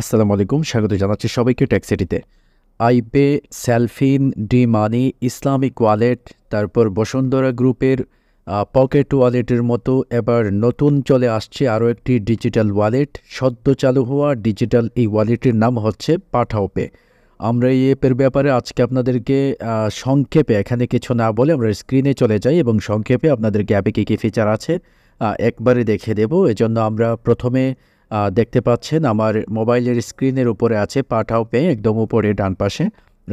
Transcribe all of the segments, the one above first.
আসসালামু আলাইকুম স্বাগত জানাচ্ছি সবাইকে ট্যাক্সিটিতে iPay Cellfin D money Islamic wallet তারপর বসুন্ধরা গ্রুপের পকেট ওয়ালেটের মতো এবার নতুন চলে আসছে আরও একটি ডিজিটাল ওয়ালেট সদ্য চালু হওয়া ডিজিটাল এই ওয়ালেটের নাম হচ্ছে পাঠাও পে আমরা এই অ্যাপের ব্যাপারে আজকে আপনাদেরকে সংক্ষেপে এখানে কিছু না বলে আমরা স্ক্রিনে চলে যাই এবং সংক্ষেপে আপনাদের অ্যাপে কী কী ফিচার আছে একবারে দেখে দেব এজন্য আমরা প্রথমে দেখতে পাচ্ছেন আমার মোবাইলের স্ক্রিনের উপরে আছে পাঠাও পে একদম উপরে ডান পাশে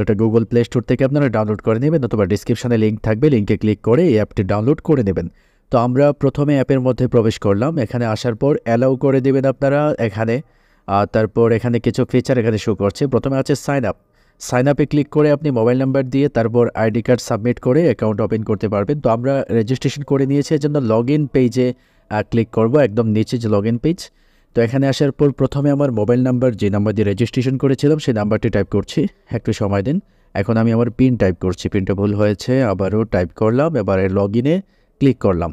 ওটা গুগল প্লে স্টোর থেকে আপনারা ডাউনলোড করে নেবেন অথবা ডিসক্রিপশানে লিঙ্ক থাকবে লিঙ্কে ক্লিক করে এই অ্যাপটি ডাউনলোড করে নেবেন তো আমরা প্রথমে অ্যাপের মধ্যে প্রবেশ করলাম এখানে আসার পর অ্যালাউ করে দেবেন আপনারা এখানে তারপর এখানে কিছু ফিচার এখানে শো করছে প্রথমে আছে সাইন আপ সাইন আপে ক্লিক করে আপনি মোবাইল নাম্বার দিয়ে তারপর আইডি কার্ড সাবমিট করে অ্যাকাউন্ট ওপেন করতে পারবেন তো আমরা রেজিস্ট্রেশন করে নিয়েছি এর জন্য লগ ইন পেজে ক্লিক করব একদম নিচে যে লগ ইন পেজ তো এখানে আসার পর প্রথমে আমার মোবাইল নাম্বার যে নাম্বার দিয়ে রেজিস্ট্রেশন করেছিলাম সেই নাম্বারটি টাইপ করছি একটু সময় দিন এখন আমি আমার পিন টাইপ করছি পিনটা ভুল হয়েছে আবারও টাইপ করলাম এবারে লগ ইনে ক্লিক করলাম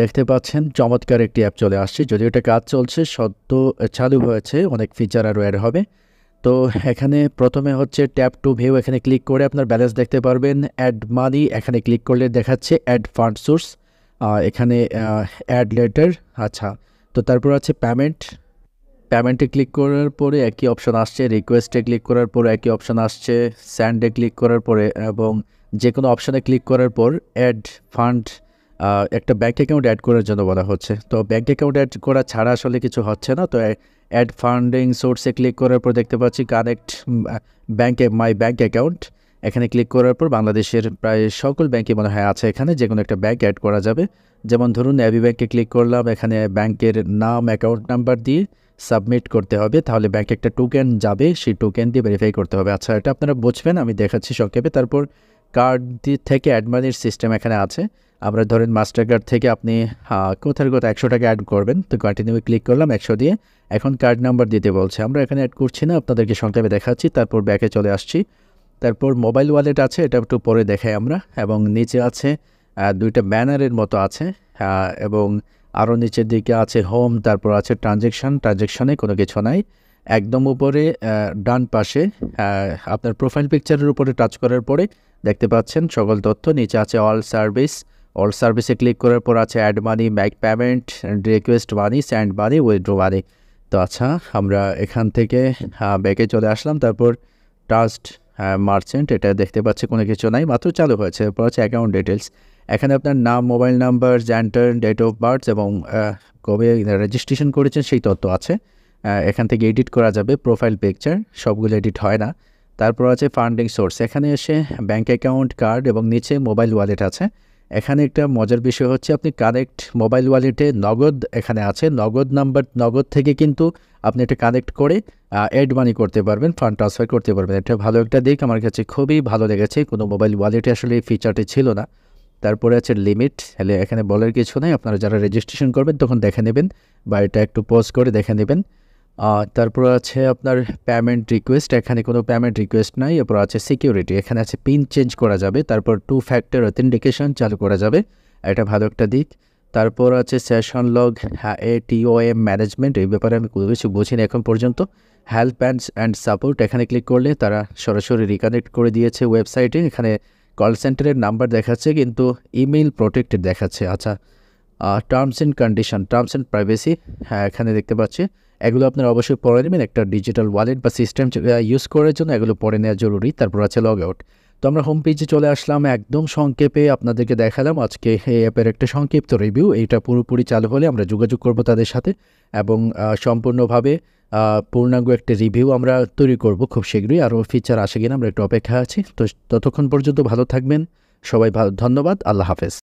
দেখতে পাচ্ছেন চমৎকার একটি অ্যাপ চলে আসছে যদিও এটা কাজ চলছে সদ্য চালু হয়েছে অনেক ফিচার আরও অ্যাড হবে তো এখানে প্রথমে হচ্ছে ট্যাপ টু ভিউ এখানে ক্লিক করে আপনার ব্যালেন্স দেখতে পারবেন অ্যাড মানি এখানে ক্লিক করলে দেখাচ্ছে অ্যাড ফান্ড সোর্স এখানে অ্যাড লেটার আচ্ছা তো তারপর আছে পেমেন্ট পেমেন্টে ক্লিক করার পরে একই অপশন আসছে রিকোয়েস্টে ক্লিক করার পর একই অপশন আসছে স্যান্ডে ক্লিক করার পরে এবং যে কোনো অপশানে ক্লিক করার পর অ্যাড ফান্ড একটা ব্যাঙ্ক অ্যাকাউন্ট অ্যাড করার জন্য বলা হচ্ছে তো ব্যাঙ্ক অ্যাকাউন্ট অ্যাড করা ছাড়া আসলে কিছু হচ্ছে না তো অ্যাড ফান্ডিং সোর্সে ক্লিক করার পর দেখতে পাচ্ছি কানেক্ট ব্যাঙ্কে মাই ব্যাঙ্ক অ্যাকাউন্ট এখানে ক্লিক করার পর বাংলাদেশের প্রায় সকল ব্যাংকই মনে হয় আছে এখানে যে কোনো একটা ব্যাঙ্ক অ্যাড করা যাবে যেমন ধরুন অ্যাবি ব্যাঙ্কে ক্লিক করলাম এখানে ব্যাংকের নাম অ্যাকাউন্ট নাম্বার দিয়ে সাবমিট করতে হবে তাহলে ব্যাঙ্কে একটা টোকেন যাবে সেই টোকেন দিয়ে ভেরিফাই করতে হবে আচ্ছা এটা আপনারা বুঝবেন আমি দেখাচ্ছি সংক্ষেপে তারপর কার্ড থেকে অ্যাডমানির সিস্টেম এখানে আছে আমরা ধরেন মাস্টার কার্ড থেকে আপনি কোথার কোথায় একশো টাকা অ্যাড করবেন তো কন্টিনিউ ক্লিক করলাম একশো দিয়ে এখন কার্ড নাম্বার দিতে বলছে আমরা এখানে অ্যাড করছি না আপনাদেরকে সংক্ষেপে দেখাচ্ছি তারপর ব্যাকে চলে আসছি তারপর মোবাইল ওয়ালেট আছে এটা একটু পরে দেখাই আমরা এবং নিচে আছে দুইটা ব্যানারের মতো আছে এবং আরও নিচের দিকে আছে হোম তারপর আছে ট্রানজেকশান ট্রানজেকশানে কোনো কিছু নাই একদম উপরে ডান পাশে আপনার প্রোফাইল পিকচারের উপরে টাচ করার পরে দেখতে পাচ্ছেন সকল তথ্য নিচে আছে অল সার্ভিস অল সার্ভিসে ক্লিক করার পর আছে add money back payment request money send money withdraw money তো আচ্ছা আমরা এখান থেকে ব্যাকে চলে আসলাম তারপর ট্রাস্ট মার্চেন্ট এটা দেখতে পাচ্ছে কোনো কিছু নাই মাত্র চালু হয়েছে এরপর হচ্ছে অ্যাকাউন্ট ডিটেলস এখানে আপনার নাম mobile number gender date of birth এবং কবে রেজিস্ট্রেশন করেছেন সেই তথ্য আছে এখান থেকে এডিট করা যাবে প্রোফাইল পিকচার সবগুলো এডিট হয় না তারপর আছে ফান্ডিং সোর্স এখানে এসে ব্যাঙ্ক অ্যাকাউন্ট কার্ড এবং নিচে মোবাইল ওয়ালেট আছে এখানে একটা মজার বিষয় হচ্ছে আপনি কানেক্ট মোবাইল ওয়ালেটে নগদ এখানে আছে নগদ নাম্বার নগদ থেকে কিন্তু আপনি এটা কানেক্ট করে অ্যাড মানি করতে পারবেন ফান্ড ট্রান্সফার করতে পারবেন এটা ভালো একটা দিক আমার কাছে খুবই ভালো লেগেছে কোনো মোবাইল ওয়ালেটে আসলে এই ফিচারটি ছিল না তারপরে আছে লিমিট তাহলে এখানে বলার কিছু নেই আপনারা যারা রেজিস্ট্রেশন করবেন তখন দেখে নেবেন বা এটা একটু পোজ করে দেখে নেবেন তারপর আছে আপনার পেমেন্ট রিকোয়েস্ট এখানে কোনো পেমেন্ট রিকোয়েস্ট নাই এরপর আছে সিকিউরিটি এখানে আছে পিন চেঞ্জ করা যাবে তারপর টু ফ্যাক্টর অথেন্টিকেশন চালু করা যাবে এটা ভালো একটা দিক তারপর আছে সেশন লগ এটিওএম ম্যানেজমেন্ট এই ব্যাপারে আমি খুব বেশি বুঝি না এখন পর্যন্ত হেল্প অ্যান্ডস অ্যান্ড সাপোর্ট এখানে ক্লিক করলে তারা সরাসরি রিকানেক্ট করে দিয়েছে ওয়েবসাইটে এখানে কল সেন্টারের নাম্বার দেখাচ্ছে কিন্তু ইমেল প্রোটেক্টেড দেখাচ্ছে আচ্ছা terms and condition terms and privacy হ্যাঁ এখানে দেখতে পাচ্ছি এগুলো আপনারা অবশ্যই পড়ে নেবেন একটা ডিজিটাল ওয়ালেট বা সিস্টেম ইউজ করার জন্য এগুলো পড়ে নেওয়া জরুরি তারপর আছে লগ আউট তো আমরা হোম পেজে চলে আসলাম একদম সংক্ষেপে আপনাদেরকে দেখালাম আজকে এই অ্যাপের একটা সংক্ষিপ্ত রিভিউ এটা পুরোপুরি চালু হলে আমরা যোগাযোগ করব তাদের সাথে এবং সম্পূর্ণভাবে পূর্ণাঙ্গ একটা রিভিউ আমরা তৈরি করব খুব শীঘ্রই আরও ফিচার আসে কিনা আমরা একটু অপেক্ষা আছি তো ততক্ষণ পর্যন্ত ভালো থাকবেন সবাই ধন্যবাদ আল্লাহ হাফেজ